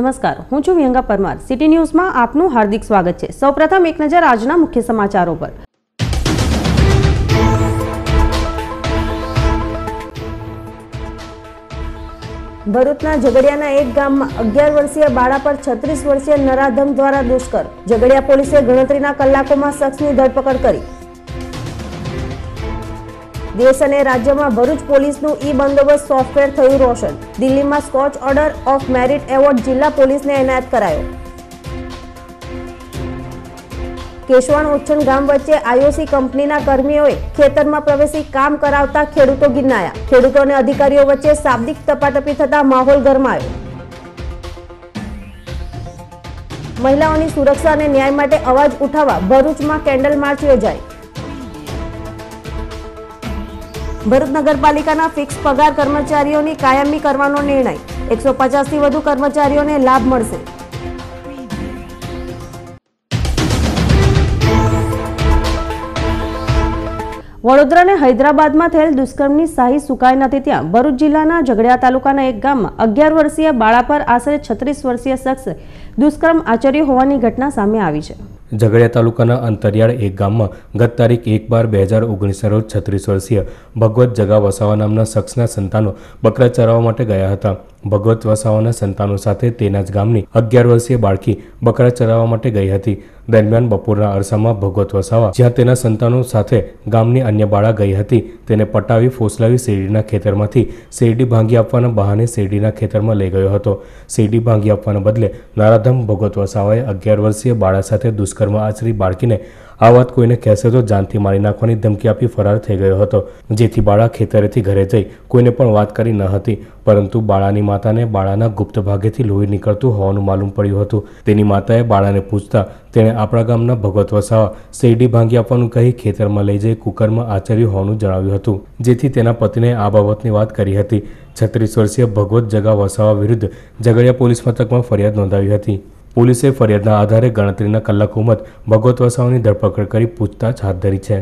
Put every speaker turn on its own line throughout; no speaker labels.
નમસ્કાર હું છું વ્યંગા પરમાર સિટી ન્યૂઝમાં આપનું હાર્દિક સ્વાગત છે સૌપ્રથમ એક નજર આજના મુખ્ય સમાચારો પર ભરૂચના ઝઘડિયાના એક ગામમાં અગિયાર વર્ષીય બાળા પર છત્રીસ વર્ષીય નરાધમ દ્વારા દુષ્કર ઝઘડિયા પોલીસે ગણતરીના કલાકોમાં શખ્સની ધરપકડ કરી દેશ અને રાજ્યમાં ભરૂચ પોલીસનું ઈ બંદોબસ્ત સોફ્ટવેર થયું રોશન દિલ્હીમાં Skoch order of merit award જિલ્લા પોલીસને એનાયત કરાયો કેશવાણ ઉચ્છન ગામ વચ્ચે આઈઓસી કંપનીના કર્મીઓએ ખેતરમાં પ્રવેશી કામ કરાવતા ખેડૂતો ગિરનાયા ખેડૂતો અને અધિકારીઓ વચ્ચે શાબ્દિક ટપાટપી થતા માહોલ ગરમાયો મહિલાઓની સુરક્ષા અને ન્યાય માટે અવાજ ઉઠાવવા ભરૂચમાં કેન્ડલ માર્ચ યોજાઈ ભરૂચ નગરપાલિકાના ફિક્સ પગાર કર્મચારીઓની કાયમી કરવાનો નિર્ણય એકસો પચાસથી વધુ કર્મચારીઓને લાભ મળશે વડોદરા અને હૈદરાબાદમાં થયેલ દુષ્કર્મની શાહી સુકાઈ નથી ત્યાં ભરૂચ જિલ્લાના ઝઘડિયા તાલુકાના એક ગામમાં અગિયાર વર્ષીય બાળા પર આશરે છત્રીસ વર્ષીય શખ્સ દુષ્કર્મ આચર્યું હોવાની ઘટના સામે આવી છે
ઝઘડિયા તાલુકાના અંતરિયાળ એક ગામમાં ગત તારીખ એક બાર બે હજાર ઓગણીસના રોજ છત્રીસ વર્ષીય ભગવત જગા વસાવા નામના શખ્સના સંતાનો બકરા ચરાવવા માટે ગયા હતા ભગવત વસાવાના સંતાનો સાથે તેના જ ગામની અગિયાર વર્ષીય બાળકી બકરા ચરાવવા માટે ગઈ હતી દરમિયાન બપોરના અરસામાં ભગવત વસાવા જ્યાં તેના સંતાનો સાથે ગામની અન્ય બાળા ગઈ હતી તેને પટાવી ફોસલાવી શેરડીના ખેતરમાંથી શેરડી ભાંગી આપવાના બહાને શેરડીના ખેતરમાં લઈ ગયો હતો શેરડી ભાંગી આપવાના બદલે નારાધમ ભગવત વસાવાએ અગિયાર વર્ષીય બાળા સાથે દુષ્કર્મ આચરી બાળકીને આ વાત કોઈને કહેશે તો જાનથી મારી નાખવાની ધમકી આપી ફરાર થઈ ગયો હતો જેથી બાળા ખેતરેથી ઘરે જઈ કોઈને પણ વાત કરી ન હતી પરંતુ બાળાની માતાને બાળાના ગુપ્ત ભાગેથી લોહી નીકળતું હોવાનું માલુમ પડ્યું હતું તેની માતાએ બાળાને પૂછતા તેણે આપણા ગામના ભગવત વસાવા શેરડી ભાંગી આપવાનું કહી ખેતરમાં લઈ જઈ કુકરમાં આચર્યું હોવાનું જણાવ્યું હતું જેથી તેના પતિને આ બાબતની વાત કરી હતી છત્રીસ વર્ષીય ભગવત જગા વસાવા વિરુદ્ધ ઝઘડિયા પોલીસ મથકમાં ફરિયાદ નોંધાવી હતી પોલીસે ફરિયાદના આધારે ગણતરીના કલાકોમાં જ ભગવત વસાવાની ધરપકડ કરી પૂછતાછ હાથ ધરી છે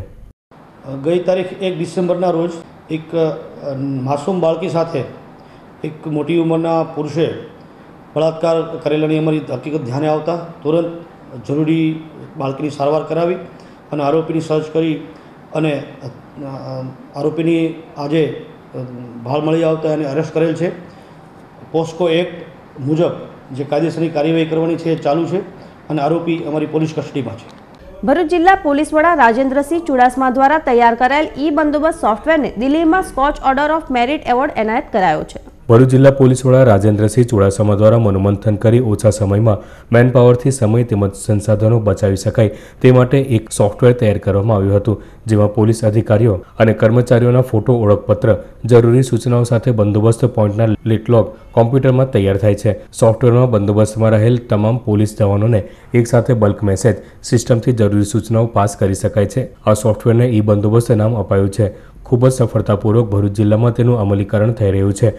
ગઈ તારીખ એક ડિસેમ્બરના રોજ એક માસૂમ બાળકી સાથે એક મોટી ઉંમરના પુરુષે બળાત્કાર કરેલાની અમારી હકીકત ધ્યાને આવતા તુરંત જરૂરી બાળકીની સારવાર કરાવી અને આરોપીની સર્ચ કરી અને આરોપીની આજે ભાળ મળી આવતા એને અરેસ્ટ કરેલ છે પોસ્કો એક્ટ મુજબ જે કાયદેસરની કાર્યવાહી કરવાની છે એ ચાલુ છે અને આરોપી અમારી પોલીસ કસ્ટડીમાં છે
ભરૂચ જિલ્લા પોલીસ વડા રાજેન્દ્રસિંહ ચુડાસમા દ્વારા તૈયાર કરાયેલ ઈ બંદોબસ્ત સોફ્ટવેરને દિલ્હીમાં Skoch order of merit award એનાયત કરાયો છે
ભરૂચ જિલ્લા પોલીસ વડા રાજેન્દ્રસિંહ ચુડાસમા દ્વારા મનોમંથન કરી ઓછા સમયમાં મેનપાવરથી સમય તેમજ સંસાધનો બચાવી શકાય તે માટે એક સોફ્ટવેર તૈયાર કરવામાં આવ્યું હતું જેમાં પોલીસ અધિકારીઓ અને કર્મચારીઓના ફોટો ઓળખપત્ર જરૂરી સૂચનાઓ સાથે બંદોબસ્ત પોઈન્ટના લેટલોગ કોમ્પ્યુટરમાં તૈયાર થાય છે સોફ્ટવેરમાં બંદોબસ્તમાં રહેલ તમામ પોલીસ જવાનોને એકસાથે બલ્ક મેસેજ સિસ્ટમથી જરૂરી સૂચનાઓ પાસ કરી શકાય છે આ સોફ્ટવેરને ઈ બંદોબસ્ત નામ અપાયું છે ખૂબ જ સફળતાપૂર્વક ભરૂચ જિલ્લામાં તેનું અમલીકરણ થઈ રહ્યું છે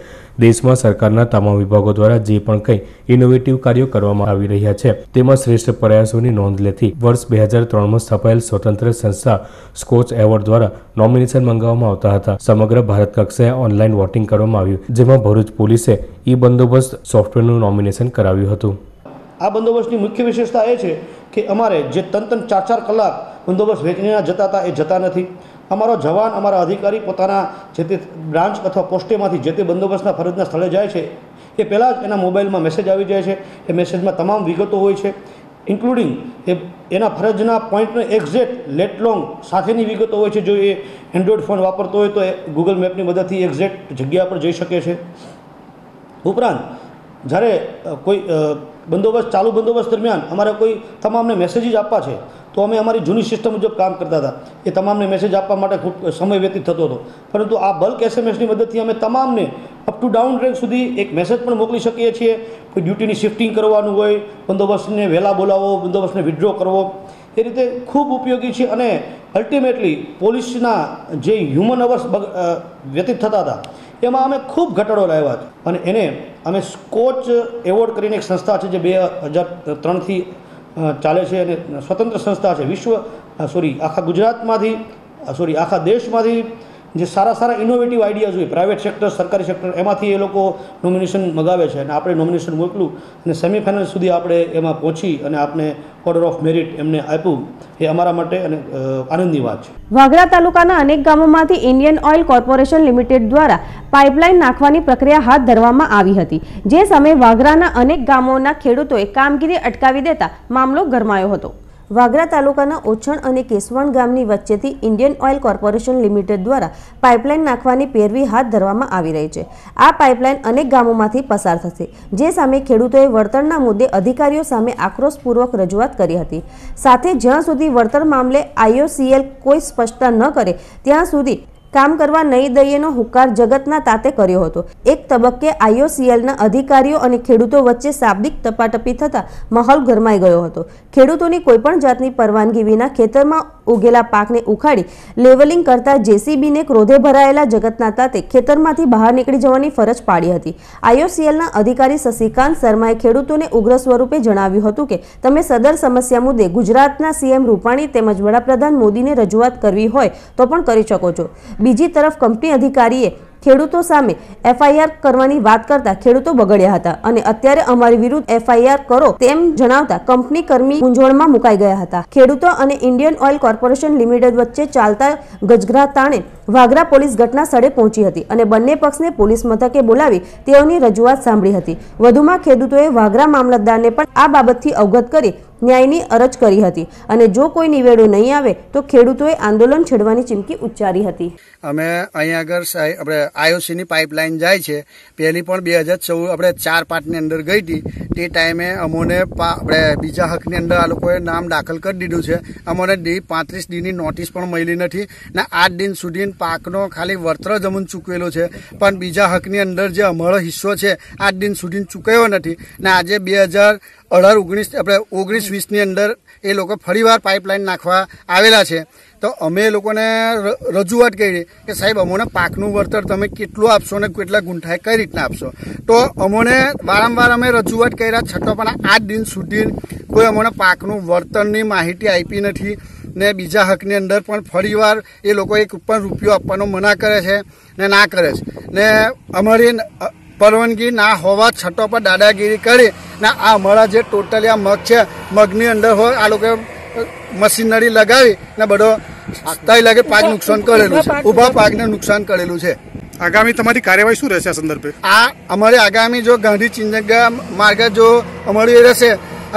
દેશમાં સરકારના તમામ વિભાગો દ્વારા જે પણ કંઈ ઇનોવેટિવ કાર્યો કરવામાં આવી રહ્યા છે તેમાં શ્રેષ્ઠ પ્રયાસોની નોંધ લેતી વર્ષ બે હજાર ત્રણમાં સ્થપાયેલ સ્વતંત્ર સંસ્થા સ્કોચ એવોર્ડ દ્વારા નોમિનેશન મંગાવવામાં આવતા હતા સમગ્ર ભારત કક્ષાએ ઓનલાઈન વોટિંગ કરવામાં આવ્યું જેમાં ભરૂચ પોલીસે ઈ બંદોબસ્ત સોફ્ટવેરનું નોમિનેશન કરાવ્યું હતું
આ બંદોબસ્તની મુખ્ય વિશેષતા એ છે કે અમારે જે ત્રણ ત્રણ ચાર ચાર કલાક બંદોબસ્ત વહેંચણીના જતા હતા એ જતા નથી અમારો જવાન અમારા અધિકારી પોતાના જે તે બ્રાન્ચ અથવા પોસ્ટેમાંથી જે તે બંદોબસ્તના ફરજના સ્થળે જાય છે એ પહેલાં જ એના મોબાઈલમાં મેસેજ આવી જાય છે એ મેસેજમાં તમામ વિગતો હોય છે ઇન્ક્લુડિંગ એ એના ફરજના પોઈન્ટનો એક્ઝેક્ટ લેટ લોંગ સાથેની વિગતો હોય છે જો એ એન્ડ્રોઈડ ફોન વાપરતો હોય તો એ ગૂગલ મેપની મદદથી એક્ઝેક્ટ જગ્યા પર જઈ શકે છે ઉપરાંત જ્યારે કોઈ બંદોબસ્ત ચાલુ બંદોબસ્ત દરમિયાન અમારે કોઈ તમામને મેસેજીસ આપવા છે તો અમે અમારી જૂની સિસ્ટમ મુજબ કામ કરતા હતા એ તમામને મેસેજ આપવા માટે ખૂબ સમય વ્યતીત થતો હતો પરંતુ આ બલ્ક એસએમએસની મદદથી અમે તમામને અપ ટુ ડાઉન રેન્ક સુધી એક મેસેજ પણ મોકલી શકીએ છીએ કોઈ ડ્યુટીની શિફ્ટિંગ કરવાનું હોય બંદોબસ્તને વહેલા બોલાવો બંદોબસ્તને વિડ્રો કરવો એ રીતે ખૂબ ઉપયોગી છે અને અલ્ટિમેટલી પોલીસના જે હ્યુમન અવર્સ વ્યતીત થતા હતા એમાં અમે ખૂબ ઘટાડો લાવ્યા અને એને અમે સ્કોચ એવોર્ડ કરીને એક સંસ્થા છે જે બે હજાર ત્રણથી ચાલે છે અને સ્વતંત્ર સંસ્થા છે વિશ્વ સોરી આખા ગુજરાતમાંથી સોરી આખા દેશમાંથી જે સારા સારા ઇનોવેટિવ આઈડિયાઝ હોય પ્રાઇવેટ સેક્ટર સરકારી સેક્ટર એમાંથી એ લોકો નોમિનેશન મગાવે છે અને આપણે નોમિનેશન મોકલું અને સેમિફાઇનલ સુધી આપણે એમાં પહોંચી અને આપણે ઓર્ડર ઓફ મેરિટ એમને આપ્યું એ અમારા માટે અને આનંદની વાત છે
વાગરા તાલુકાના અનેક ગામોમાંથી ઇન્ડિયન ઓઇલ કોર્પોરેશન લિમિટેડ દ્વારા પાઇપલાઇન નાખવાની પ્રક્રિયા હાથ ધરવામાં આવી હતી જે સમયે વાગરાના અનેક ગામોના ખેડૂતોએ કામગીરી અટકાવી દેતા મામલો ગરમાયો હતો વાગરા તાલુકાના ઓછણ અને કેસવણ ગામની વચ્ચેથી ઇન્ડિયન ઓઇલ કોર્પોરેશન લિમિટેડ દ્વારા પાઇપલાઇન નાખવાની પેરવી હાથ ધરવામાં આવી રહી છે આ પાઇપલાઇન અનેક ગામોમાંથી પસાર થશે જે સામે ખેડૂતોએ વળતરના મુદ્દે અધિકારીઓ સામે આક્રોશપૂર્વક રજૂઆત કરી હતી સાથે જ્યાં સુધી વળતર મામલે આઈઓસીએલ કોઈ સ્પષ્ટતા ન કરે ત્યાં સુધી કામ કરવા નહીં દઈએનો હુકાર જગતના તાતે કર્યો હતો એક તબક્કે આઈઓસીએલના અધિકારીઓ અને ખેડૂતો વચ્ચે શાબ્દિક ટપાટપી થતા માહોલ ગરમાઈ ગયો હતો ખેડૂતોની કોઈપણ જાતની પરવાનગી વિના ખેતરમાં ઉગેલા પાકને ઉખાડી લેવલિંગ કરતા જેસીબીને ક્રોધે ભરાયેલા જગતના તાતે ખેતરમાંથી બહાર નીકળી જવાની ફરજ પાડી હતી આઈઓસીએલના અધિકારી શશિકાંત શર્માએ ખેડૂતોને ઉગ્ર સ્વરૂપે જણાવ્યું હતું કે તમે સદર સમસ્યા મુદ્દે ગુજરાતના સીએમ રૂપાણી તેમજ વડાપ્રધાન મોદીને રજૂઆત કરવી હોય તો પણ કરી શકો છો બીજી તરફ કંપની અધિકારીએ ખેડૂતો સામે એફઆઈઆર કરવાની વાત કરતા ખેડૂતો બગડ્યા હતા અને અત્યારે અમારી વિરુદ્ધ એફઆઈઆર કરો તેમ જણાવતા કંપની કર્મી મૂંઝવણમાં મુકાઈ ગયા હતા ખેડૂતો અને ઇન્ડિયન ઓઇલ કોર્પોરેશન લિમિટેડ વચ્ચે ચાલતા ગજગ્રા તાણે વાગરા પોલીસ ઘટના સ્થળે પહોંચી હતી અને બંને પક્ષને પોલીસ મથકે બોલાવી તેઓની રજૂઆત સાંભળી હતી વધુમાં ખેડૂતોએ વાગરા મામલતદારને પણ આ બાબતથી અવગત કરી ન્યાયની અરજ કરી હતી અને જો કોઈ નિવેડો નહીં આવે તો ખેડૂતોએ આંદોલન છેડવાની ચીમકી ઉચ્ચારી હતી
અમે અહીંયા આગળ આપણે આઈઓસીની પાઇપલાઇન જાય છે પહેલી પણ બે હજાર ચૌદ આપણે ચાર પાટની અંદર ગઈ હતી તે ટાઈમે અમોને આપણે બીજા હકની અંદર આ લોકોએ નામ દાખલ કરી દીધું છે અમોને ડી પાંત્રીસ ડીની નોટિસ પણ મળી નથી ને આઠ દિન સુધી પાકનો ખાલી વર્ત્ર જમીન ચૂકવેલો છે પણ બીજા હકની અંદર જે અમારો હિસ્સો છે આઠ દિન સુધી ચૂકવ્યો નથી ને આજે બે હજાર અઢાર ઓગણીસ આપણે ઓગણીસ વીસની અંદર એ લોકો ફરીવાર પાઇપલાઇન નાખવા આવેલા છે તો અમે લોકોને રજૂઆત કરી કે સાહેબ અમોને પાકનું વળતર તમે કેટલું આપશો ને કેટલા ગુંઠાએ કઈ રીતના આપશો તો અમોને વારંવાર અમે રજૂઆત કર્યા છતાં પણ આ દિન સુધી કોઈ અમોને પાકનું વળતરની માહિતી આપી નથી ને બીજા હકની અંદર પણ ફરીવાર એ લોકો એક પણ રૂપિયો આપવાનો મના કરે છે ને ના કરે છે ને અમારી પરવાનગી ના હોવા છતાં પણ દાદાગીરી કરી ને આ અમારા જે ટોટલી આ મગ છે મગની અંદર હોય આ લોકો मशीनरी लगाई ना बडो आगताई लागे पाग नुकसान करेलू उबा पाग ने नुकसान करेलू छे आगामी तुम्हारी कार्यवाही શું રહેશે આ સંદર્ભે આ અમારે આગામી જો ગાંધી ચિંંદગામ માર્ગા જો અમારું એર છે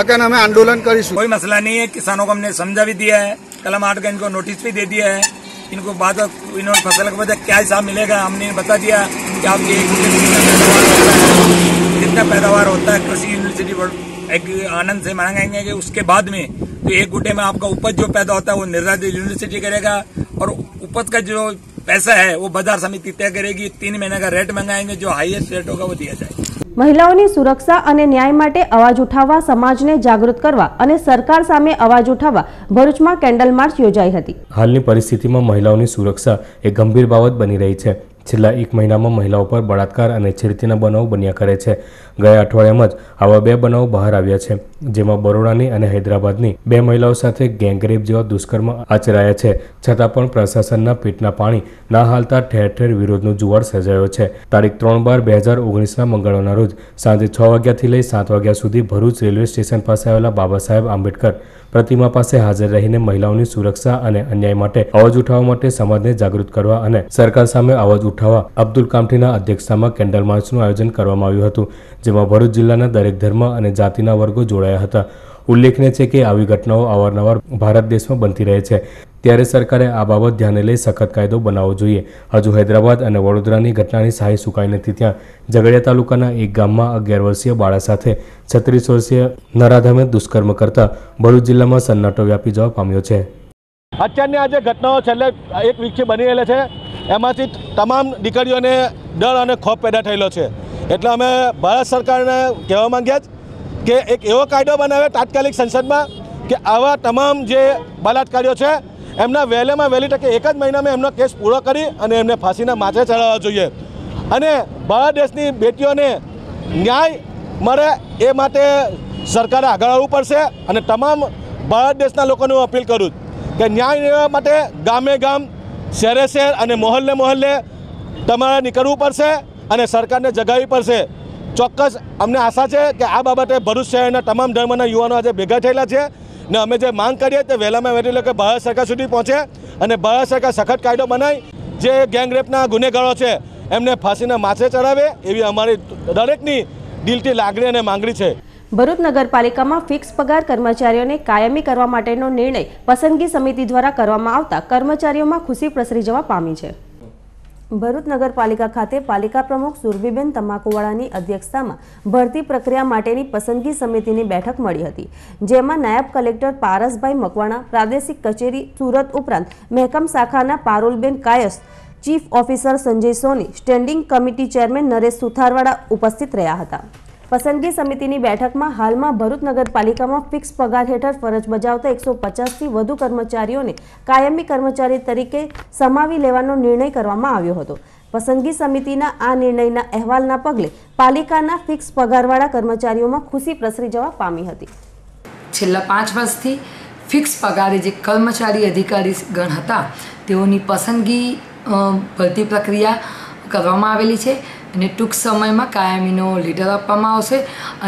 અકાને અમે આંદોલન કરીશું કોઈ મસલા નહીયે ખેડૂતોને અમે સમજાવી દીયા હે કલમ આટકા ઇનકો નોટિસ ભી દે દિયા હે ઇનકો બાદ ઇનો ફસલક બાદ ક્યા
ઇશા મિલેગા અમેને બતા દિયા કે આપકે એક જ પેડવાર હોતા છે કૃષિ आनंद से मांगेंगे उसके बाद में तो एक गुटे में आपका उपज जो पैदा होता है वो निर्धारित यूनिवर्सिटी करेगा और उपज का जो पैसा है वो बाजार समिति तय करेगी तीन महीने का रेट मंगाएंगे जो हाईएस्ट रेट होगा वो दिया जाएगा
મહિલાઓની સુરક્ષા અને ન્યાય માટે અવાજ ઉઠાવવા સમાજને જાગૃત કરવા અને સરકાર સામે અવાજ ઉઠાવવા ભરૂચમાં કેન્ડલ
हाल की परिस्थिति में महिलाओं की सुरक्षा एक गंभीर बाबत बनी रही है છેલ્લા એક મહિનામાં મહિલાઓ પર બળાત્કાર અને છેડતીના બનાવો બન્યા કરે છે ગયા અઠવાડિયામાં જ આવા બે બનાવો બહાર આવ્યા છે જેમાં બરોડાની અને હૈદરાબાદની બે મહિલાઓ સાથે ગેંગરેપ જેવા દુષ્કર્મ આચરાયા છે છતાં પણ પ્રશાસનના પીઠના પાણી ના હાલતા ઠેર ઠેર વિરોધનો જુવાર સર્જાયો છે તારીખ ત્રણ બાર બે હજાર ઓગણીસના મંગળવારના રોજ સાંજે છ વાગ્યાથી લઈ સાત વાગ્યા સુધી ભરૂચ રેલવે સ્ટેશન પાસે આવેલા બાબા સાહેબ આંબેડકર પ્રતિમા પાસે હાજર રહીને મહિલાઓની સુરક્ષા અને અન્યાય માટે અવાજ ઉઠાવવા માટે સમાજને જાગૃત કરવા અને સરકાર સામે અવાજ ઉઠાવવા અબ્દુલ કામઠીના અધ્યક્ષતામાં કેન્ડલ માર્ચનું આયોજન કરવામાં આવ્યું હતું જેમાં ભરૂચ જિલ્લાના દરેક ધર્મ અને જાતિના વર્ગો જોડાયા જોડાયા હતા ઉલ્લેખનીય છે કે આવી ઘટનાઓ અવારનવાર ભારત દેશમાં બનતી રહે છે ત્યારે સરકારે આ બાબત ધ્યાને લઈ સખત કાયદો બનાવવો જોઈએ હજુ હૈદરાબાદ અને વડોદરાની ઘટનાની સહાય સુકાઈ નથી ત્યાં ઝઘડિયા તાલુકાના એક ગામમાં અગિયાર વર્ષીય બાળા સાથે છત્રીસ વર્ષીય નરાધમે દુષ્કર્મ કરતા ભરૂચ જિલ્લામાં સન્નાટો વ્યાપી જવા પામ્યો છે
અત્યારની આ જે ઘટનાઓ છેલ્લે એક વીકથી બની રહેલી છે એમાંથી તમામ દીકરીઓને ડર અને ખોફ પેદા થયેલો છે એટલે અમે ભારત સરકારને કહેવા માંગ્યા જ કે એક એવો કાયદો બનાવે તાત્કાલિક સંસદમાં કે આવા તમામ જે બલાત્કાર્યો છે એમના વહેલેમાં વહેલી ટકે એક જ મહિનામાં એમનો કેસ પૂરો કરી અને એમને ફાંસીના માથે ચડાવવા જોઈએ અને ભારત દેશની બેટીઓને ન્યાય મળે એ માટે સરકારે આગળ આવવું પડશે અને તમામ ભારત દેશના લોકોને હું અપીલ કરું કે ન્યાય લેવા માટે ગામે ગામ શહેરે શહેર અને મોહલ્લે મોહલ્લે તમારે નીકળવું પડશે અને સરકારને જગાવવી પડશે ચોક્કસ અમને આશા છે કે આ બાબતે ભરૂચ શહેરના તમામ ધર્મના યુવાનો આજે ભેગા થયેલા છે ને અમે જે માંગ કરીએ તે વહેલામાં વહેલી લોકો ભારત સરકાર સુધી પહોંચે અને ભારત સરકાર સખત કાયદો બનાવી જે ગેંગરેપના ગુનેગારો છે એમને ફાંસીના માછે ચડાવે એવી અમારી દરેકની દિલથી લાગણી અને માંગણી છે
ભરૂચ નગરપાલિકામાં ફિક્સ પગાર કર્મચારીઓને કાયમી કરવા માટેનો નિર્ણય પસંદગી સમિતિ દ્વારા કરવામાં આવતા કર્મચારીઓમાં ખુશી પ્રસરી જવા પામી છે ભરૂચ નગરપાલિકા ખાતે પાલિકા પ્રમુખ સુરભીબેન તમાકુવાળાની અધ્યક્ષતામાં ભરતી પ્રક્રિયા માટેની પસંદગી સમિતિની બેઠક મળી હતી જેમાં નાયબ કલેક્ટર પારસભાઈ મકવાણા પ્રાદેશિક કચેરી સુરત ઉપરાંત મહેકમ શાખાના Parulben Kayas chief officer Sanjay Soni standing committee chairman Naresh Sutharwada ઉપસ્થિત રહ્યા હતા પસંદગી સમિતિની બેઠકમાં હાલમાં ભરૂચ નગરપાલિકામાં ફિક્સ પગાર હેઠળ ફરજ બજાવતા એકસો પચાસથી વધુ કર્મચારીઓને કાયમી કર્મચારી તરીકે સમાવી લેવાનો નિર્ણય કરવામાં આવ્યો હતો પસંદગી સમિતિના આ નિર્ણયના અહેવાલના પગલે પાલિકાના ફિક્સ પગારવાળા કર્મચારીઓમાં ખુશી પ્રસરી જવા પામી હતી
છેલ્લા પાંચ વર્ષથી ફિક્સ પગારે જે કર્મચારી અધિકારી ગણ હતા તેઓની પસંદગી ભરતી પ્રક્રિયા કરવામાં આવેલી છે અને ટૂંક સમયમાં કાયમીનો લીડર આપવામાં આવશે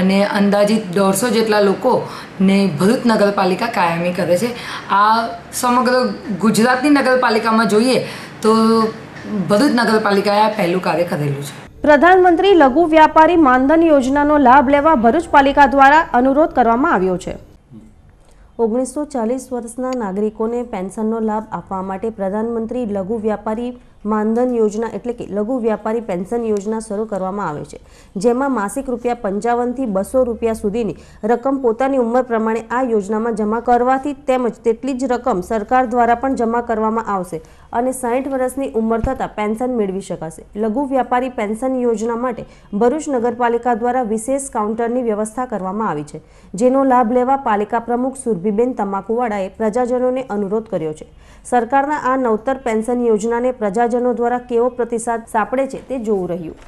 અને અંદાજિત દોઢસો જેટલા લોકોને ભરૂચ નગરપાલિકા કાયમી કરે છે આ સમગ્ર ગુજરાતની નગરપાલિકામાં જોઈએ તો ભરૂચ નગરપાલિકાએ આ પહેલું કાર્ય કરેલું છે
પ્રધાનમંત્રી લઘુ વ્યાપારી માનધન યોજનાનો લાભ લેવા ભરૂચ પાલિકા દ્વારા અનુરોધ કરવામાં આવ્યો છે ઓગણીસો ચાલીસ વર્ષના નાગરિકોને પેન્શનનો લાભ આપવા માટે પ્રધાનમંત્રી લઘુ વ્યાપારી માનધન યોજના એટલે કે લઘુ વ્યાપારી પેન્શન યોજના શરૂ કરવામાં આવે છે જેમાં માસિક રૂપિયા પંચાવનથી બસો રૂપિયા સુધીની રકમ પોતાની ઉંમર પ્રમાણે આ યોજનામાં જમા કરવાથી તેમજ તેટલી જ રકમ સરકાર દ્વારા પણ જમા કરવામાં આવશે અને સાહીઠ વર્ષની ઉંમર થતાં પેન્શન મેળવી શકાશે લઘુ વ્યાપારી પેન્શન યોજના માટે ભરૂચ નગરપાલિકા દ્વારા વિશેષ કાઉન્ટરની વ્યવસ્થા કરવામાં આવી છે જેનો લાભ લેવા પાલિકા પ્રમુખ સુરભીબેન તમાકુવાડાએ પ્રજાજનોને અનુરોધ કર્યો છે સરકારના આ નવતર પેન્શન યોજનાને પ્રજા નગરજનો દ્વારા કેવો પ્રતિસાદ સાંપડે છે તે જોવું રહ્યું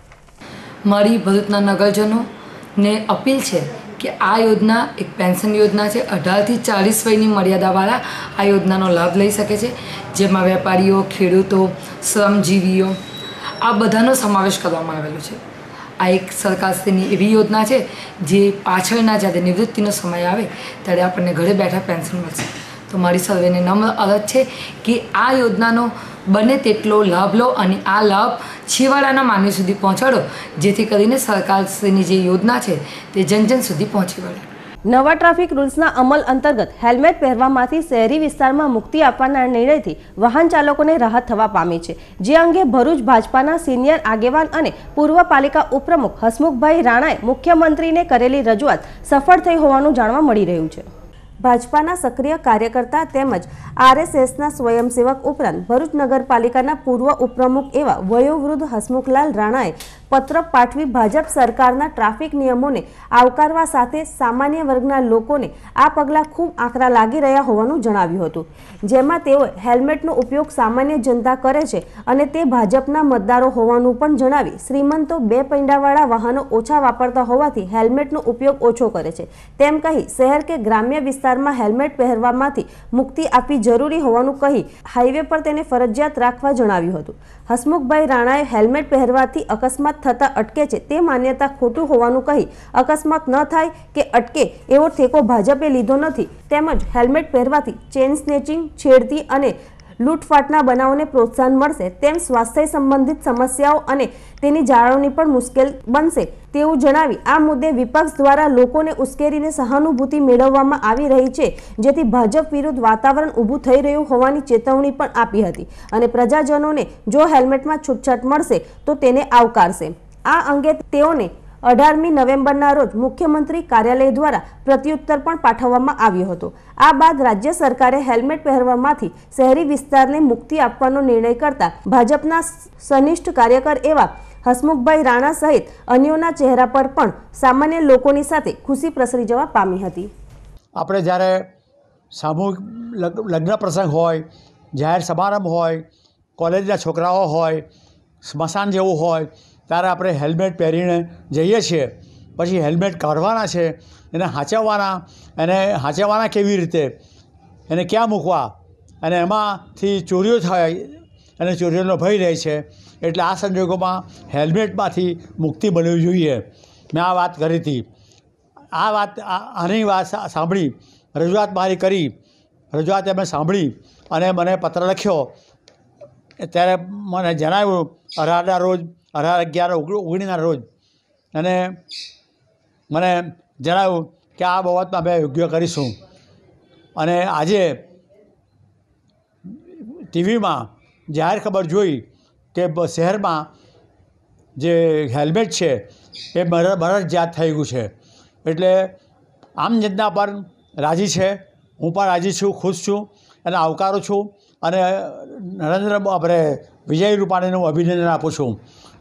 મારી ભરૂચના નગરજનોને અપીલ છે કે આ યોજના એક પેન્શન યોજના છે અઢારથી ચાલીસ વયની મર્યાદાવાળા આ યોજનાનો લાભ લઈ શકે છે જેમાં વેપારીઓ ખેડૂતો શ્રમજીવીઓ આ બધાનો સમાવેશ કરવામાં આવેલો છે આ એક સરકારશ્રીની એવી યોજના છે જે પાછળના જ્યારે નિવૃત્તિનો સમય આવે ત્યારે આપણને ઘરે બેઠા પેન્શન મળશે તો મારી સર્વેને નમ્ર અરજ છે કે આ યોજનાનો બને તેટલો લાભ લો અને આ લાભ છેવાડાના માનવી સુધી પહોંચાડો જેથી કરીને સરકારશ્રીની જે યોજના છે તે જનજન સુધી પહોંચી વળે નવા ટ્રાફિક રૂલ્સના અમલ અંતર્ગત હેલ્મેટ પહેરવામાંથી શહેરી
વિસ્તારમાં મુક્તિ આપવાના નિર્ણયથી વાહન ચાલકોને રાહત થવા પામી છે જે અંગે ભરૂચ ભાજપાના સિનિયર આગેવાન અને પૂર્વ પાલિકા ઉપપ્રમુખ હસમુખભાઈ રાણાએ મુખ્યમંત્રીને કરેલી રજૂઆત સફળ થઈ હોવાનું જાણવા મળી રહ્યું છે ભાજપાના સક્રિય કાર્યકર્તા તેમજ આરએસએસના સ્વયંસેવક ઉપરાંત ભરૂચ નગરપાલિકાના પૂર્વ ઉપપ્રમુખ એવા વયોવૃદ્ધ હસમુખલાલ રાણાએ પત્ર પાઠવી ભાજપ સરકારના ટ્રાફિક નિયમોને આવકારવા સાથે સામાન્ય વર્ગના લોકોને આ પગલાં ખૂબ આકરા લાગી રહ્યા હોવાનું જણાવ્યું હતું જેમાં તેઓએ હેલ્મેટનો ઉપયોગ સામાન્ય જનતા કરે છે અને તે ભાજપના મતદારો હોવાનું પણ જણાવી શ્રીમંતો બે પૈંડાવાળા વાહનો ઓછા વાપરતા હોવાથી હેલ્મેટનો ઉપયોગ ઓછો કરે છે તેમ કહી શહેર કે ગ્રામ્ય વિસ્તારમાં હેલ્મેટ પહેરવામાંથી મુક્તિ આપવી જરૂરી હોવાનું કહી હાઈવે પર તેને ફરજિયાત રાખવા જણાવ્યું હતું હસમુખભાઈ રાણાએ હેલ્મેટ પહેરવાથી અકસ્માત થતા અટકે છે તે માન્યતા ખોટું હોવાનું કહી અકસ્માત ન થાય કે અટકે એવો ઠેકો ભાજપે લીધો નથી તેમજ હેલ્મેટ પહેરવાથી ચેન સ્નેચિંગ છેડતી અને લૂંટફાટના બનાવોને પ્રોત્સાહન મળશે તેમ સ્વાસ્થ્ય સંબંધિત સમસ્યાઓ અને તેની જાળવણી પણ મુશ્કેલ બનશે તેવું જણાવી આ મુદ્દે વિપક્ષ દ્વારા લોકોને ઉશ્કેરીને સહાનુભૂતિ મેળવવામાં આવી રહી છે જેથી ભાજપ વિરુદ્ધ વાતાવરણ ઊભું થઈ રહ્યું હોવાની ચેતવણી પણ આપી હતી અને પ્રજાજનોને જો હેલ્મેટમાં છૂટછાટ મળશે તો તેને આવકારશે આ અંગે તેઓને અઢારમી નવેમ્બરના રોજ મુખ્યમંત્રી કાર્યાલય દ્વારા પ્રત્યુત્તર પણ પાઠવવામાં આવ્યો હતો આ બાદ રાજ્ય સરકારે હેલ્મેટ પહેરવામાંથી શહેરી વિસ્તારને મુક્તિ આપવાનો નિર્ણય કરતા ભાજપના સનિષ્ઠ કાર્યકર એવા હસમુખભાઈ રાણા સહિત અન્યોના ચહેરા પર પણ સામાન્ય લોકોની સાથે ખુશી પ્રસરી જવા પામી હતી આપણે જ્યારે સામૂહિક
લગ્ન પ્રસંગ હોય જાહેર સમારંભ હોય કોલેજના છોકરાઓ હોય સ્મશાન જેવું હોય ત્યારે આપણે હેલ્મેટ પહેરીને જઈએ છીએ પછી હેલ્મેટ કાઢવાના છે એને સાચવવાના એને સાચવવાના કેવી રીતે એને ક્યાં મૂકવા અને એમાંથી ચોરીઓ થાય અને ચોરીઓનો ભય રહે છે એટલે આ સંજોગોમાં હેલ્મેટમાંથી મુક્તિ બનવી જોઈએ મેં આ વાત કરી હતી આ વાત આની વાત સાંભળી રજૂઆત મારી કરી રજૂઆત અમે સાંભળી અને મને પત્ર લખ્યો ત્યારે મને જણાવ્યું અઢારના રોજ અઢાર અગિયાર ઓગણીના રોજ અને મને જણાવ્યું કે આ બાબતમાં અમે યોગ્ય કરીશું અને આજે ટીવીમાં જાહેર ખબર જોઈ કે શહેરમાં જે હેલ્મેટ છે એ ફરજિયાત થઈ ગયું છે એટલે આમ જનતા પર રાજી છે હું પણ રાજી છું ખુશ છું અને આવકારું છું અને નરેન્દ્ર આપણે વિજય રૂપાણીનું અભિનંદન આપું છું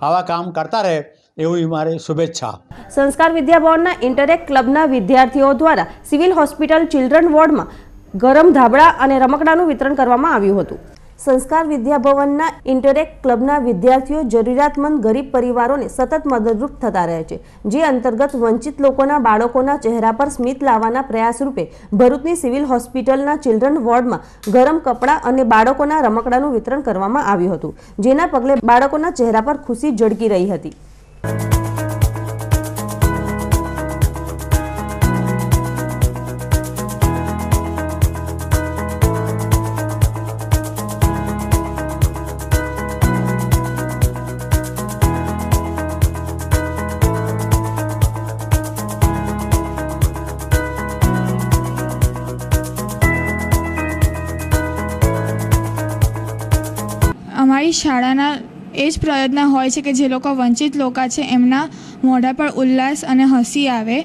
આવા કામ કરતા રહે એવી મારી શુભેચ્છા
સંસ્કાર વિદ્યા બોર્ડના ઇન્ટરેક્ટ ક્લબના વિદ્યાર્થીઓ દ્વારા સિવિલ હોસ્પિટલ ચિલ્ડ્રન વોર્ડમાં ગરમ ધાબળા અને રમકડાનું વિતરણ કરવામાં આવ્યું હતું સંસ્કાર વિદ્યાભવનના ઇન્ટરેક્ટ ક્લબના વિદ્યાર્થીઓ જરૂરિયાતમંદ ગરીબ પરિવારોને સતત મદદરૂપ થતા રહે છે જે અંતર્ગત વંચિત લોકોના બાળકોના ચહેરા પર સ્મિત લાવવાના પ્રયાસ રૂપે ભરૂચની સિવિલ હોસ્પિટલના ચિલ્ડ્રન વોર્ડમાં ગરમ કપડાં અને બાળકોના રમકડાનું વિતરણ કરવામાં આવ્યું હતું જેના પગલે બાળકોના ચહેરા પર ખુશી ઝળકી રહી હતી શાળાના એ જ પ્રયત્ન હોય છે કે જે લોકો વંચિત લોકો છે એમના મોઢા પર ઉલ્લાસ અને હસી આવે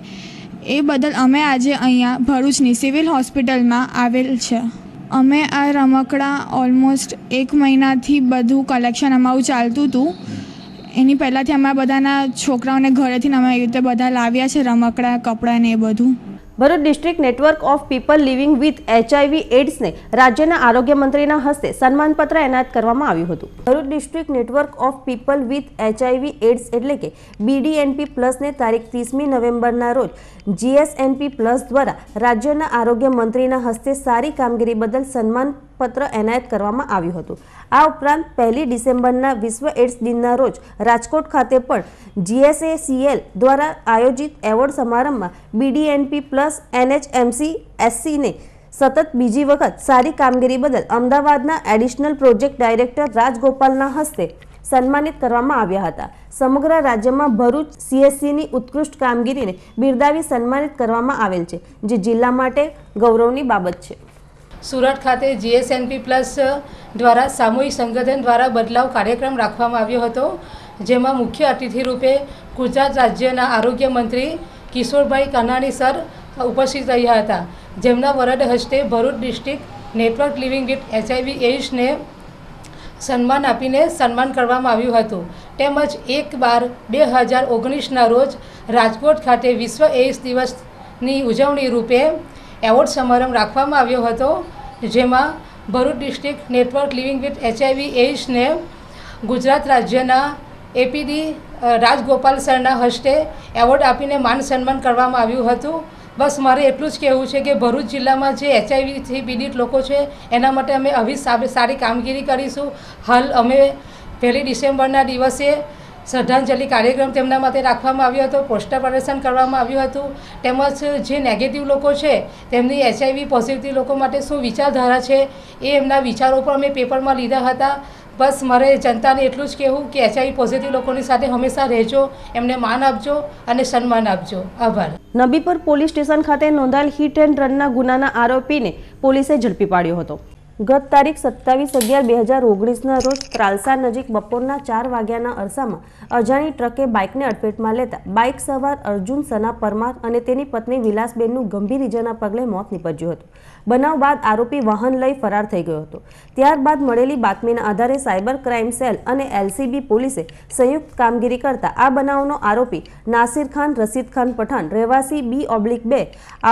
એ બદલ અમે આજે અહીંયા ભરૂચની સિવિલ હોસ્પિટલમાં આવેલ છે અમે આ રમકડા ઓલમોસ્ટ એક મહિનાથી બધું કલેક્શન અમારું ચાલતું હતું એની પહેલાંથી અમે બધાના છોકરાઓને ઘરેથી અમે એવી રીતે બધા લાવ્યા છે રમકડા કપડાં ને એ બધું Bharuch district network of people living with HIV એડ્સને રાજ્યના આરોગ્ય મંત્રીના હસ્તે સન્માનપત્ર એનાયત કરવામાં આવ્યું હતું Bharuch district network of people with HIV AIDS એટલે કે બીડીએનપી પ્લસને તારીખ ત્રીસમી નવેમ્બરના રોજ જીએસએનપી પ્લસ દ્વારા રાજ્યના આરોગ્ય મંત્રીના હસ્તે સારી કામગીરી બદલ સન્માન પત્ર એનાયત કરવામાં આવ્યું હતું આ ઉપરાંત પહેલી ડિસેમ્બરના વિશ્વ એડ્સ દિનના રોજ રાજકોટ ખાતે પણ જીએસએસીએલ દ્વારા આયોજિત એવોર્ડ સમારંભમાં બીડીએનપી પ્લસ એનએચએમસી એસસીને સતત બીજી વખત સારી કામગીરી બદલ અમદાવાદના એડિશનલ પ્રોજેક્ટ ડાયરેક્ટર રાજગોપાલના હસ્તે સન્માનિત કરવામાં આવ્યા હતા સમગ્ર રાજ્યમાં ભરૂચ સીએસસીની ઉત્કૃષ્ટ કામગીરીને બિરદાવી સન્માનિત કરવામાં આવેલ છે જે જિલ્લા માટે ગૌરવની બાબત છે
સુરત ખાતે જીએસએનપી પ્લસ દ્વારા સામૂહિક સંગઠન દ્વારા બદલાવ કાર્યક્રમ રાખવામાં આવ્યો હતો જેમાં મુખ્ય અતિથિ રૂપે ગુજરાત રાજ્યના આરોગ્ય મંત્રી કિશોરભાઈ કાનાણી સર ઉપસ્થિત રહ્યા હતા જેમના વરદ હસ્તે Bharuch district network living with HIV એઇડ્સને સન્માન આપીને સન્માન કરવામાં આવ્યું હતું તેમજ એક બાર બે હજાર ઓગણીસના રોજ રાજકોટ ખાતે વિશ્વ એઇડ્સ દિવસની ઉજવણી રૂપે એવોર્ડ સમારંભ રાખવામાં આવ્યો હતો જેમાં Bharuch district network living with HIV એઇડ્સને ગુજરાત રાજ્યના એપીડી રાજગોપાલ સરના હસ્તે એવોર્ડ આપીને માન સન્માન કરવામાં આવ્યું હતું બસ મારે એટલું જ કહેવું છે કે ભરૂચ જિલ્લામાં જે એચઆઈવીથી પીડિત લોકો છે એના માટે અમે આવી સારી કામગીરી કરીશું હાલ અમે પહેલી ડિસેમ્બરના દિવસે શ્રદ્ધાંજલિ કાર્યક્રમ તેમના માટે રાખવામાં આવ્યો હતો પોસ્ટર પ્રદર્શન કરવામાં આવ્યું હતું તેમજ જે નેગેટિવ લોકો છે તેમની એચઆઈવી પોઝિટિવ લોકો માટે શું વિચારધારા છે એ એમના વિચારો પણ અમે પેપરમાં લીધા હતા બસ મારે જનતાને એટલું જ કહેવું કે એચઆઈવી પોઝિટિવ લોકોની સાથે હંમેશા રહેજો એમને માન આપજો અને સન્માન આપજો આભાર
નબીપુર પોલીસ સ્ટેશન ખાતે નોંધાયેલ હિટ એન્ડ રનના ગુનાના આરોપીને પોલીસે ઝડપી પાડ્યો હતો ગત તારીખ સત્તાવીસ અગિયાર બે હજાર ઓગણીસના રોજ ત્રાલસા નજીક બપોરના ચાર વાગ્યાના અરસામાં અજાણી ટ્રકે બાઇકને અડફેટમાં લેતા બાઇક સવાર અર્જુન સના પરમાર અને તેની પત્ની વિલાસબેનનું ગંભીર ઇજાના પગલે મોત નીપજ્યું હતું બનાવ બાદ આરોપી વાહન લઈ ફરાર થઈ ગયો હતો ત્યારબાદ મળેલી બાતમીના આધારે સાયબર ક્રાઇમ સેલ અને એલસીબી પોલીસે સંયુક્ત કામગીરી કરતા આ બનાવનો આરોપી નાસિર ખાન રસીદ ખાન પઠાણ રહેવાસી બી ઓબ્લિક બે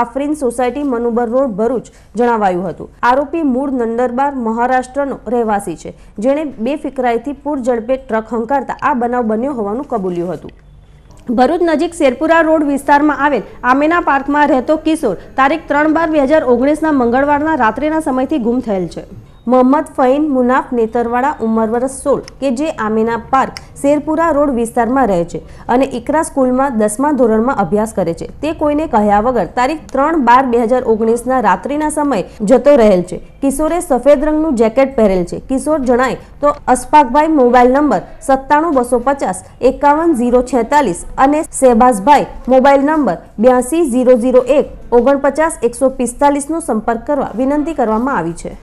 આફરીન સોસાયટી મનુબર રોડ ભરૂચ જણાવાયું હતું આરોપી મૂળ નંદરબાર મહારાષ્ટ્રનો રહેવાસી છે જેણે બે ફિકરાઈથી પૂર ઝડપે ટ્રક હંકારતા આ બનાવ બન્યો હોવાનું કબૂલ્યું હતું ભરૂચ નજીક શેરપુરા રોડ વિસ્તારમાં આવેલ આમેના પાર્કમાં રહેતો કિશોર તારીખ ત્રણ બાર બે હજાર ઓગણીસના મંગળવારના રાત્રિના સમયથી ગુમ થયેલ છે મોહમ્મદ ફૈન મુનાફ નેતરવાળા ઉંમર વર્ષ સોળ કે જે આમીના પાર્ક શેરપુરા રોડ વિસ્તારમાં રહે છે અને ઇકરા સ્કૂલમાં દસમા ધોરણમાં અભ્યાસ કરે છે તે કોઈને કહ્યા વગર તારીખ ત્રણ બાર બે હજાર ઓગણીસના રાત્રિના સમયે જતો રહેલ છે કિશોરે સફેદ રંગનું જેકેટ પહેરેલ છે કિશોર જણાય તો અશફાકભાઈ મોબાઈલ નંબર સત્તાણું બસો પચાસ એકાવન ઝીરો છેતાલીસ અને શહેબાઝભાઈ મોબાઈલ નંબર બ્યાસી ઝીરો ઝીરો એક ઓગણપચાસ એકસો પિસ્તાલીસનો સંપર્ક કરવા વિનંતી કરવામાં આવી છે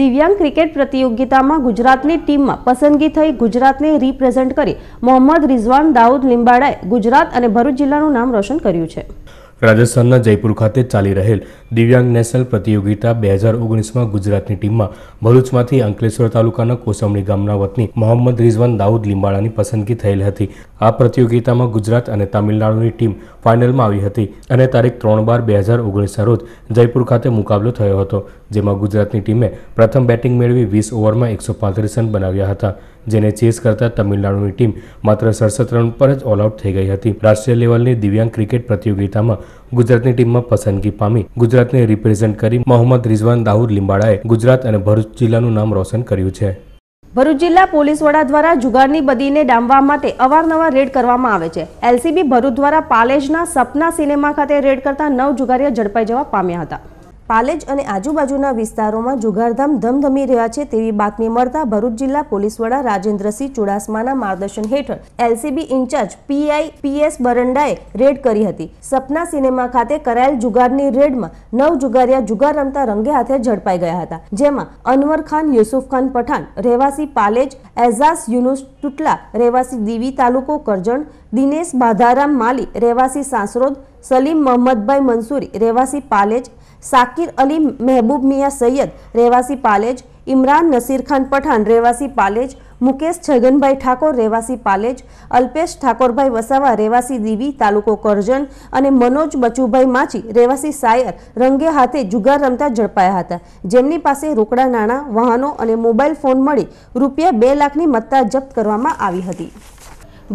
દિવ્યાંગ ક્રિકેટ પ્રતિયોગિતામાં ગુજરાતની ટીમમાં પસંદગી થઈ ગુજરાતને રિપ્રેઝેન્ટ કરી મોહમ્મદ રિઝવાન દાઉદ લિંબાડાએ ગુજરાત અને ભરૂચ જિલ્લાનું નામ રોશન કર્યું છે
રાજસ્થાનના જયપુર ખાતે ચાલી રહેલ દિવ્યાંગ નેશનલ પ્રતિયોગિતા બે હજાર ઓગણીસમાં ગુજરાતની ટીમમાં ભરૂચમાંથી અંકલેશ્વર તાલુકાના કોસમણી ગામના વતની મોહમ્મદ રિઝવાન દાઉદ લીંબાળાની પસંદગી થયેલ હતી આ પ્રતિયોગિતામાં ગુજરાત અને તામિલનાડુની ટીમ ફાઇનલમાં આવી હતી અને તારીખ ત્રણ બાર બે હજાર ઓગણીસના રોજ જયપુર ખાતે મુકાબલો થયો હતો જેમાં ગુજરાતની ટીમે પ્રથમ બેટિંગ મેળવી વીસ ઓવરમાં એકસો પાંત્રીસ રન બનાવ્યા હતા જેને ચેસ કરતા તમિલનાડુની ટીમ માત્ર સડસઠ રન પર જ ઓલ આઉટ થઈ ગઈ હતી રાષ્ટ્રીય લેવલની દિવ્યાંગ ક્રિકેટ પ્રતિયોગિતામાં ગુજરાતની ટીમમાં પસંદગી પામી ગુજરાતને રિપ્રેઝેન્ટ કરી મોહમ્મદ રિઝવાન દાઉદ લીંબાળાએ ગુજરાત અને ભરૂચ જિલ્લાનું નામ રોશન કર્યું છે
ભરૂચ જિલ્લા પોલીસ વડા દ્વારા જુગારની બદીને ડામવા માટે અવારનવાર રેડ કરવામાં આવે છે એલસીબી ભરૂચ દ્વારા પાલેજના સપના સિનેમા ખાતે રેડ કરતા નવ જુગારીઓ ઝડપાઈ જવા પામ્યા હતા પાલેજ અને આજુબાજુના વિસ્તારોમાં જુગારધામ ધમધમી રહ્યા છે તેવી બાતમી મળતા ભરૂચ જિલ્લા પોલીસ વડા રાજેન્દ્રસિંહ ચુડાસમાના માર્ગદર્શન હેઠળ એલસીબી ઇન્ચાર્જ પીઆઈ પીએસ બરંડાએ રેડ કરી હતી સપના સિનેમા ખાતે કરાયેલ જુગારની રેડમાં નવ જુગારિયા જુગાર રમતા રંગે હાથે ઝડપાઈ ગયા હતા જેમાં અનવર ખાન યુસુફ ખાન પઠાણ રહેવાસી પાલેજ એઝાઝ યુનુસ ટુટલા રહેવાસી દીવી તાલુકો કરજણ દિનેશ બાધારામ માલી રહેવાસી સાસરોદ સલીમ મહમ્મદભાઈ મંસૂરી રહેવાસી પાલેજ સાકિર અલી મહેબૂબ મિયા સૈયદ રહેવાસી પાલેજ ઇમરાન નસીર ખાન પઠાણ રહેવાસી પાલેજ મુકેશ છગનભાઈ ઠાકોર રહેવાસી પાલેજ અલ્પેશ ઠાકોરભાઈ વસાવા રહેવાસી દીવી તાલુકો કરજણ અને મનોજ બચુભાઈ માછી રહેવાસી સાયર રંગે હાથે જુગાર રમતા ઝડપાયા હતા જેમની પાસે રોકડા નાણાં વાહનો અને મોબાઈલ ફોન મળી રૂપિયા બે લાખની મત્તા જપ્ત કરવામાં આવી હતી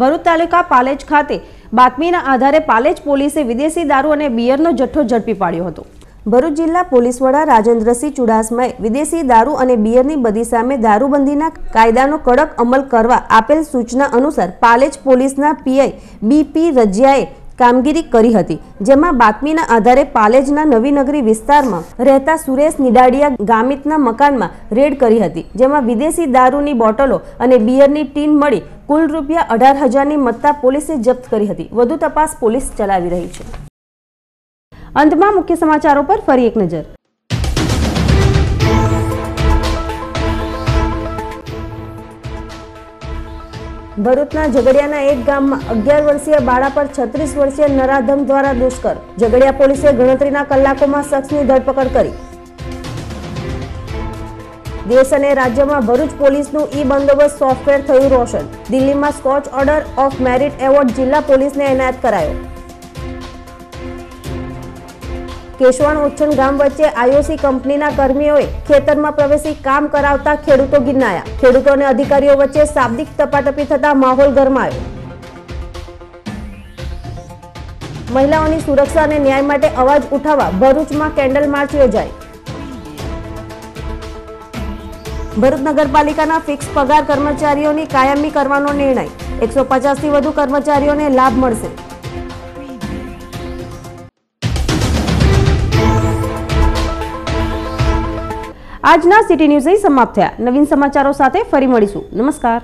ભરૂચ તાલુકા પાલેજ ખાતે બાતમીના આધારે પાલેજ પોલીસે વિદેશી દારૂ અને બિયરનો જથ્થો ઝડપી પાડ્યો હતો ભરૂચ જિલ્લા પોલીસ વડા રાજેન્દ્રસિંહ ચુડાસમાએ વિદેશી દારૂ અને બિયરની બદી સામે દારૂબંધીના કાયદાનો કડક અમલ કરવા આપેલ સૂચના અનુસાર પાલેજ પોલીસના પીઆઈ બીપી રજિયાએ કામગીરી કરી હતી જેમાં બાતમીના આધારે પાલેજના નવીનગરી વિસ્તારમાં રહેતા સુરેશ નિડાડિયા ગામિતના મકાનમાં રેડ કરી હતી જેમાં વિદેશી દારૂની બોટલો અને બિયરની ટીન મળી કુલ રૂપિયા અઢાર હજારની મત્તા પોલીસે જપ્ત કરી હતી વધુ તપાસ પોલીસ ચલાવી રહી છે અંતમાં મુખ્ય સમાચારો પર ફરી એક નજર ભરૂચના ઝઘડિયાના એક ગામમાં અગિયાર વર્ષીય બાળા પર છત્રીસ વર્ષીય નરાધમ દ્વારા દુષ્કર ઝઘડિયા પોલીસે ગણતરીના કલાકોમાં શખ્સની ધરપકડ કરી દેશ અને રાજ્યમાં ભરૂચ પોલીસનું ઈ બંદોબસ્ત સોફ્ટવેર થયું રોશન દિલ્હીમાં Skoch order of merit award જિલ્લા પોલીસને એનાયત કરાયો કેશવાણ ઓછણ ગામ વચ્ચે આઈઓસી કંપનીના કર્મીઓએ ખેતરમાં પ્રવેશી કામ કરાવતા ખેડૂતો ગિરનાયા ખેડૂતો અને અધિકારીઓ વચ્ચે શાબ્દિક તપાટપી થતા માહોલ ગરમાયો મહિલાઓની સુરક્ષા અને ન્યાય માટે અવાજ ઉઠાવવા ભરૂચમાં કેન્ડલ માર્ચ યોજાઈ ભરૂચ નગરપાલિકાના ફિક્સ પગાર કર્મચારીઓની કાયમી કરવાનો નિર્ણય એકસો પચાસથી વધુ કર્મચારીઓને લાભ મળશે આજના સિટી ન્યૂઝ સમાપ્ત થયા નવીન સમાચારો સાથે ફરી મળીશું નમસ્કાર